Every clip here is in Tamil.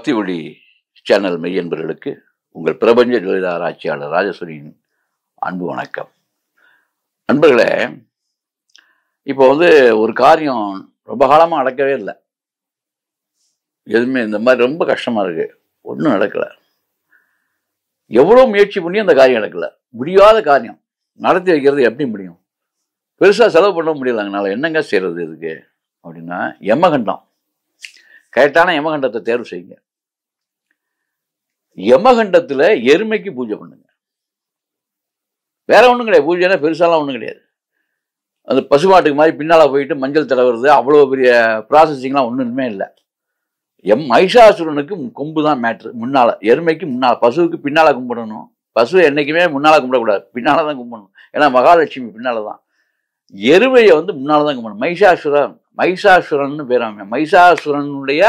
பக்தி ஒளி சேனல் மெய்யன்பர்களுக்கு உங்கள் பிரபஞ்ச ஜோதிட ஆராய்ச்சியாளர் ராஜஸ்வரியின் அன்பு வணக்கம் அன்பர்களே இப்போ வந்து ஒரு காரியம் ரொம்ப காலமாக நடக்கவே இல்லை எதுவுமே இந்த மாதிரி ரொம்ப கஷ்டமாக இருக்குது ஒன்றும் நடக்கலை எவ்வளோ முயற்சி பண்ணி அந்த காரியம் நடக்கலை முடியாத காரியம் நடத்தி வைக்கிறது எப்படி முடியும் பெருசாக செலவு பண்ண முடியல அதனால் என்னங்க செய்கிறது இதுக்கு அப்படின்னா எமகண்டம் கரெக்டான எமகண்டத்தை தேர்வு செய்யுங்க யமகண்டத்தில் எருமைக்கு பூஜை பண்ணுங்க வேற ஒன்றும் கிடையாது பூஜைனா பெருசாலாம் ஒன்றும் கிடையாது அந்த பசுமாட்டுக்கு மாதிரி பின்னால் போயிட்டு மஞ்சள் தடவுறது அவ்வளோ பெரிய ப்ராசஸிங்லாம் ஒன்றுமே இல்லை எம் மைஷாசுரனுக்கு கொம்பு தான் மேட்ரு முன்னால் எருமைக்கு முன்னால் பசுவுக்கு பின்னால் கும்பிடணும் பசு என்றைக்குமே முன்னால் கும்பிடக்கூடாது பின்னால் தான் கும்பிடணும் ஏன்னா மகாலட்சுமி பின்னால் தான் எருமையை வந்து முன்னால் தான் கும்பிடணும் மைஷாசுரன் மகிஷாசுரன் பேராம மைசாசுரனுடைய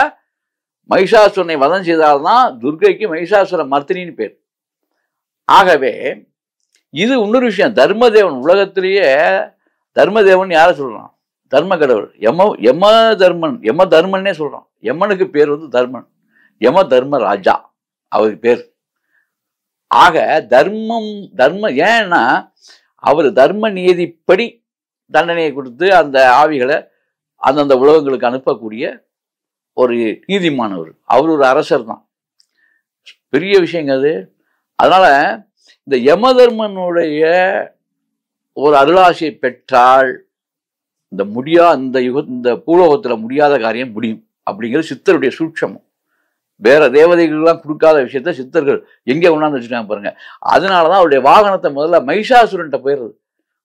மகிஷாசுரனை வதம் செய்தால்தான் துர்கைக்கு மகிஷாசுர மர்த்தினின்னு பேர் ஆகவே இது இன்னொரு விஷயம் தர்மதேவன் உலகத்திலேயே தர்மதேவன் யாரை சொல்கிறான் தர்ம கடவுள் யம யம தர்மன் யம தர்மன்னே சொல்கிறான் யமனுக்கு பேர் வந்து தர்மன் யம தர்ம ராஜா அவருக்கு பேர் ஆக தர்மம் தர்ம ஏன்னா அவர் தர்ம நீதிப்படி தண்டனையை கொடுத்து அந்த ஆவிகளை அந்தந்த உலகங்களுக்கு அனுப்பக்கூடிய ஒரு நீதிமானவர் அவர் ஒரு அரசர் தான் பெரிய விஷயங்க அது அதனால் இந்த யமதர்மனுடைய ஒரு அருளாசியை பெற்றால் இந்த முடியா இந்த யுக இந்த பூலோகத்தில் முடியாத காரியம் முடியும் அப்படிங்கிறது சித்தருடைய சூட்சமம் வேற தேவதைகள்லாம் கொடுக்காத விஷயத்த சித்தர்கள் எங்கே கொண்டாந்து வச்சுட்டாங்க பாருங்க அதனால தான் அவருடைய வாகனத்தை முதல்ல மைஷாசுரன்ட்ட போயிடுறது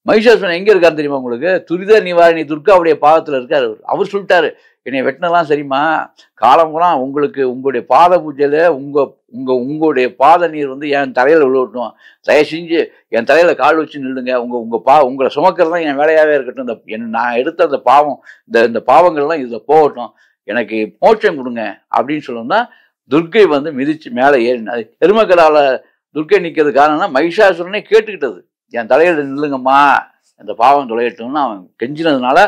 மகிஷாசுரன் எங்கே இருக்காரு தெரியுமா உங்களுக்கு துரித நிவாரணி துர்காவுடைய பாதத்தில் இருக்கார் அவர் அவர் சொல்லிட்டாரு என்னை வெட்டினலாம் சரிம்மா காலம்புலாம் உங்களுக்கு உங்களுடைய பாத பூஜையில் உங்கள் உங்கள் உங்களுடைய பாத நீர் வந்து என் தலையில் விழுவட்டும் தயவு செஞ்சு என் தலையில் கால் வச்சு நில்லுங்க உங்கள் உங்கள் பா உங்களை சுமக்கிறது தான் என் வேலையாகவே இருக்கட்டும் இந்த என் நான் எடுத்த அந்த பாவம் இந்த இந்த பாவங்கள்லாம் இதில் போகட்டும் எனக்கு மோட்சம் கொடுங்க அப்படின்னு சொல்லணும்னா துர்கை வந்து மிதிச்சு மேலே ஏறினது எருமக்கலால் துர்கை நிற்கிறது காரணம்னா மகிஷாசுரனே கேட்டுக்கிட்டது என் தலையில் நில்லுங்கம்மா இந்த பாவம் தொலையட்டும்னு அவன் கெஞ்சினதுனால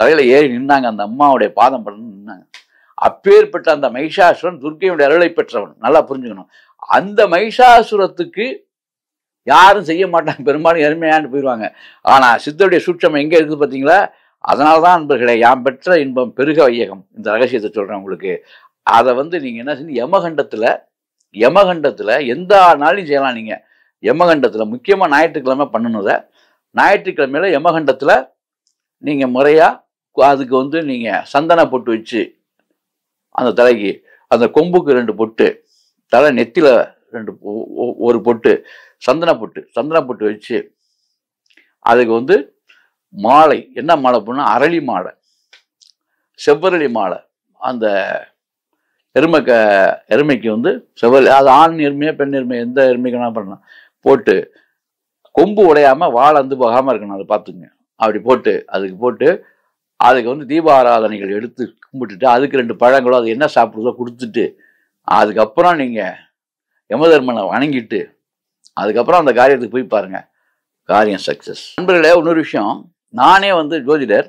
தலையில் ஏறி நின்னாங்க அந்த அம்மாவுடைய பாதம் படம் நின்னாங்க அப்பேற்பட்ட அந்த மைஷாசுரன் துர்க்கையுடைய அருளை பெற்றவன் நல்லா புரிஞ்சுக்கணும் அந்த மைஷாசுரத்துக்கு யாரும் செய்ய மாட்டாங்க பெரும்பாலும் எருமையாண்டு போயிடுவாங்க ஆனால் சித்தருடைய சூட்சம் எங்கே இருக்குது பார்த்தீங்களா அதனால தான் அன்பர்களே யாம் பெற்ற இன்பம் பெருக வையகம் இந்த ரகசியத்தை சொல்கிறேன் உங்களுக்கு அதை வந்து நீங்கள் என்ன செய்யணும் யமகண்டத்தில் யமகண்டத்தில் எந்த நாளையும் செய்யலாம் நீங்கள் யமகண்டத்தில் முக்கியமாக ஞாயிற்றுக்கிழமை பண்ணணுத ஞாயிற்றுக்கிழமையில் யமகண்டத்தில் நீங்கள் முறையாக அதுக்கு வந்து நீங்கள் சந்தன பொட்டு வச்சு அந்த தலைக்கு அந்த கொம்புக்கு ரெண்டு பொட்டு தலை நெத்தியில் ரெண்டு ஒரு பொட்டு சந்தன பொட்டு சந்தன பொட்டு வச்சு அதுக்கு வந்து மாலை என்ன மாலை பண்ணால் அரளி மாலை செவ்வரளி மாலை அந்த எருமைக்க எருமைக்கு வந்து செவ்வல் அது ஆண் எருமையாக பெண் எருமை எந்த என்ன பண்ணலாம் போட்டு கொம்பு உடையாமல் வாழ வந்து போகாமல் இருக்கணும் அதை பார்த்துங்க அப்படி போட்டு அதுக்கு போட்டு அதுக்கு வந்து தீபாராதனைகள் எடுத்து கும்பிட்டுட்டு அதுக்கு ரெண்டு பழங்களோ அது என்ன சாப்பிடுதோ கொடுத்துட்டு அதுக்கப்புறம் நீங்கள் யமதர்மனை வணங்கிட்டு அதுக்கப்புறம் அந்த காரியத்துக்கு போய் பாருங்கள் காரியம் சக்ஸஸ் நண்பர்களே இன்னொரு விஷயம் நானே வந்து ஜோதிடர்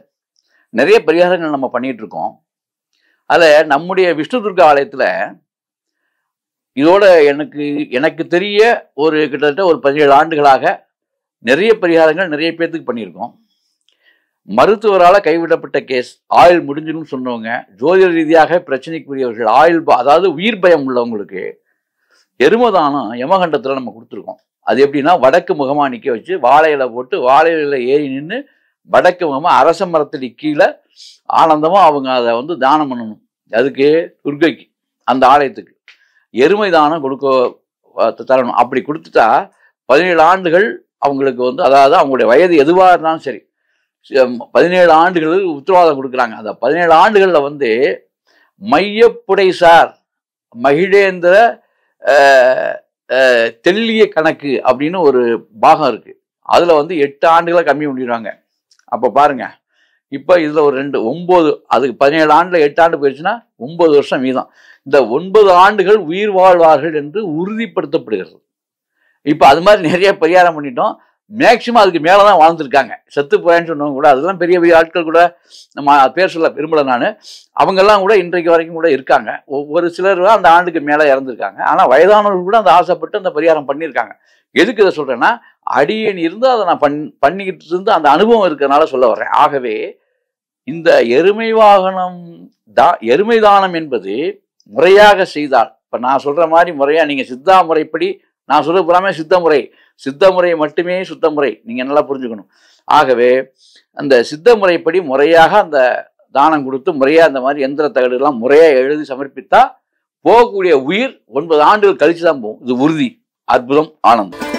நிறைய பரிகாரங்கள் நம்ம பண்ணிகிட்ருக்கோம் அதில் நம்முடைய விஷ்ணு துர்கா ஆலயத்தில் இதோட எனக்கு எனக்கு தெரிய ஒரு கிட்டத்தட்ட ஒரு பதினேழு ஆண்டுகளாக நிறைய பரிகாரங்கள் நிறைய பேர்த்துக்கு பண்ணியிருக்கோம் மருத்துவரால் கைவிடப்பட்ட கேஸ் ஆயுள் முடிஞ்சிடும் சொன்னவங்க ஜோதிட ரீதியாக பிரச்சனைக்குரியவர்கள் ஆயுள் அதாவது உயிர் பயம் உள்ளவங்களுக்கு எருமதானம் யமகண்டத்தில் நம்ம கொடுத்துருக்கோம் அது எப்படின்னா வடக்கு முகமாக நிற்க வச்சு வாழையில போட்டு வாழையில ஏறி நின்று வடக்கு முகமாக அரச மரத்தடி கீழே ஆனந்தமாக அவங்க அதை வந்து தானம் பண்ணணும் அதுக்கு துர்கைக்கு அந்த ஆலயத்துக்கு எருமை தானம் கொடுக்க தரணும் அப்படி கொடுத்துட்டா பதினேழு ஆண்டுகள் அவங்களுக்கு வந்து அதாவது அவங்களுடைய வயது எதுவாக இருந்தாலும் சரி பதினேழு ஆண்டுகள் உத்தரவாதம் கொடுக்குறாங்க அந்த பதினேழு ஆண்டுகளில் வந்து மையப்புடை சார் மகிழேந்திர தெல்லிய கணக்கு அப்படின்னு ஒரு பாகம் இருக்குது அதில் வந்து எட்டு ஆண்டுகளை கம்மி பண்ணிடுவாங்க அப்போ பாருங்கள் இப்போ இதில் ஒரு ரெண்டு ஒம்பது அதுக்கு பதினேழு ஆண்டில் எட்டு ஆண்டு போயிடுச்சுன்னா ஒம்பது வருஷம் வீதம் இந்த ஒன்பது ஆண்டுகள் உயிர் வாழ்வார்கள் என்று உறுதிப்படுத்தப்படுகிறது இப்போ அது மாதிரி நிறைய பரிகாரம் பண்ணிட்டோம் மேக்சிமம் அதுக்கு மேலே தான் வாழ்ந்துருக்காங்க செத்து போயான்னு சொன்னவங்க கூட அதெல்லாம் பெரிய பெரிய ஆட்கள் கூட நம்ம பேர் சொல்ல விரும்பலை நான் அவங்கெல்லாம் கூட இன்றைக்கு வரைக்கும் கூட இருக்காங்க ஒவ்வொரு சிலர் அந்த ஆண்டுக்கு மேலே இறந்துருக்காங்க ஆனால் வயதானவர்கள் கூட அந்த ஆசைப்பட்டு அந்த பரிகாரம் பண்ணியிருக்காங்க எதுக்கு இதை சொல்கிறேன்னா அடியன் இருந்து அதை நான் பண் பண்ணிக்கிட்டு இருந்து அந்த அனுபவம் இருக்கிறனால சொல்ல வர்றேன் ஆகவே இந்த எருமை வாகனம் தா எருமை தானம் என்பது முறையாக செய்தால் இப்போ நான் சொல்கிற மாதிரி முறையாக நீங்கள் சித்தா முறைப்படி நான் சொல்ல போகாமல் சித்த முறை சித்த முறை மட்டுமே சுத்த முறை நீங்கள் நல்லா புரிஞ்சுக்கணும் ஆகவே அந்த சித்த முறைப்படி முறையாக அந்த தானம் கொடுத்து முறையாக அந்த மாதிரி எந்திர தகடுலாம் முறையாக எழுதி சமர்ப்பித்தா போகக்கூடிய உயிர் ஒன்பது ஆண்டுகள் கழிச்சு தான் போகும் இது உறுதி அற்புதம் ஆனந்தம்